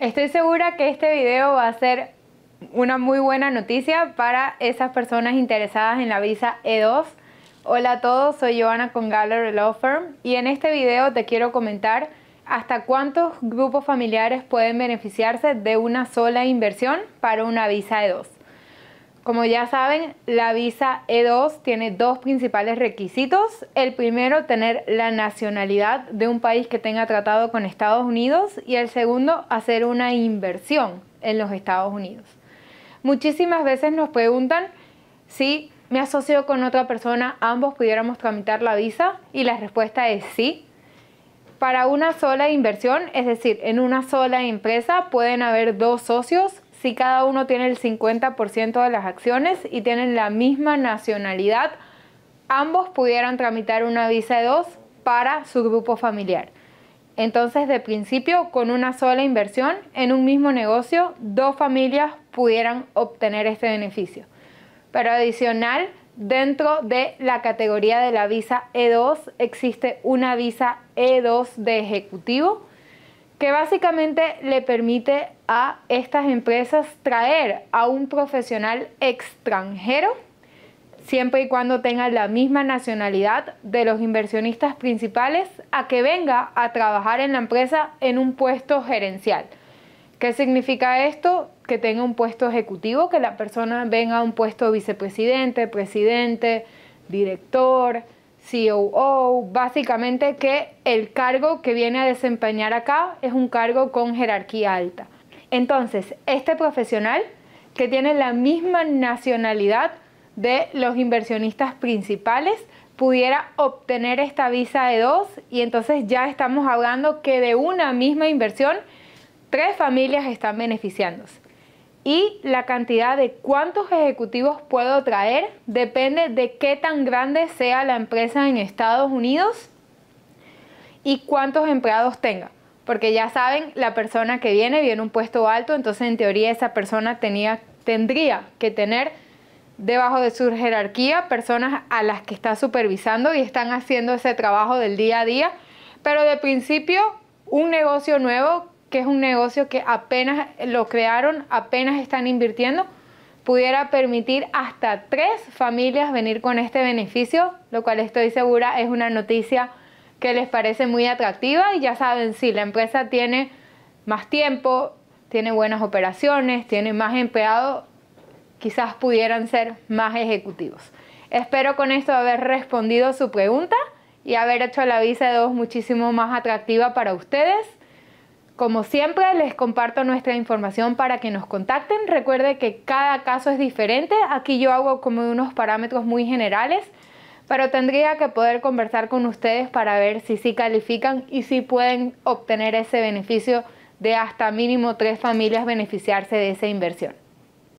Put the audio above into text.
Estoy segura que este video va a ser una muy buena noticia para esas personas interesadas en la visa E2. Hola a todos, soy Joana con Gallery Law Firm y en este video te quiero comentar hasta cuántos grupos familiares pueden beneficiarse de una sola inversión para una visa E2. Como ya saben, la visa E2 tiene dos principales requisitos. El primero, tener la nacionalidad de un país que tenga tratado con Estados Unidos y el segundo, hacer una inversión en los Estados Unidos. Muchísimas veces nos preguntan si me asocio con otra persona, ambos pudiéramos tramitar la visa y la respuesta es sí. Para una sola inversión, es decir, en una sola empresa pueden haber dos socios si cada uno tiene el 50% de las acciones y tienen la misma nacionalidad, ambos pudieran tramitar una visa E2 para su grupo familiar. Entonces, de principio, con una sola inversión en un mismo negocio, dos familias pudieran obtener este beneficio. Pero adicional, dentro de la categoría de la visa E2 existe una visa E2 de ejecutivo que básicamente le permite a estas empresas traer a un profesional extranjero siempre y cuando tenga la misma nacionalidad de los inversionistas principales a que venga a trabajar en la empresa en un puesto gerencial. ¿Qué significa esto? Que tenga un puesto ejecutivo, que la persona venga a un puesto vicepresidente, presidente, director, COO, básicamente que el cargo que viene a desempeñar acá es un cargo con jerarquía alta. Entonces, este profesional que tiene la misma nacionalidad de los inversionistas principales pudiera obtener esta visa de dos y entonces ya estamos hablando que de una misma inversión tres familias están beneficiándose y la cantidad de cuántos ejecutivos puedo traer depende de qué tan grande sea la empresa en Estados Unidos y cuántos empleados tenga. Porque ya saben, la persona que viene viene un puesto alto, entonces en teoría esa persona tenía, tendría que tener debajo de su jerarquía personas a las que está supervisando y están haciendo ese trabajo del día a día. Pero de principio, un negocio nuevo que es un negocio que apenas lo crearon, apenas están invirtiendo, pudiera permitir hasta tres familias venir con este beneficio, lo cual estoy segura es una noticia que les parece muy atractiva y ya saben, si la empresa tiene más tiempo, tiene buenas operaciones, tiene más empleados, quizás pudieran ser más ejecutivos. Espero con esto haber respondido su pregunta y haber hecho la visa dos muchísimo más atractiva para ustedes. Como siempre, les comparto nuestra información para que nos contacten. Recuerde que cada caso es diferente. Aquí yo hago como unos parámetros muy generales, pero tendría que poder conversar con ustedes para ver si sí califican y si pueden obtener ese beneficio de hasta mínimo tres familias beneficiarse de esa inversión.